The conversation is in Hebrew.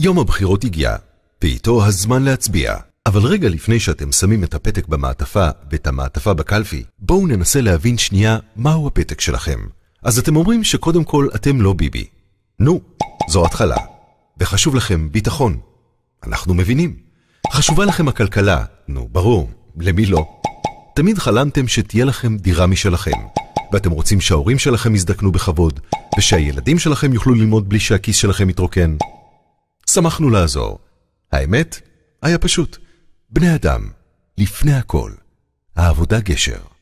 יום הבחירות הגיע, ואיתו הזמן להצביע. אבל רגע לפני שאתם שמים את הפתק במעטפה ואת המעטפה בקלפי, בואו ננסה להבין שנייה מהו הפתק שלכם. אז אתם אומרים שקודם כל אתם לא ביבי. נו, זו התחלה. וחשוב לכם ביטחון. אנחנו מבינים. חשובה לכם הכלכלה. נו, ברור, למי לא? תמיד חלמתם שתהיה לכם דירה משלכם. ואתם רוצים שההורים שלכם יזדקנו בכבוד, ושהילדים שלכם יוכלו ללמוד בלי שהכיס שלכם יתרוקן. שמחנו לעזור. האמת, היה פשוט. בני אדם, לפני הכל, העבודה גשר.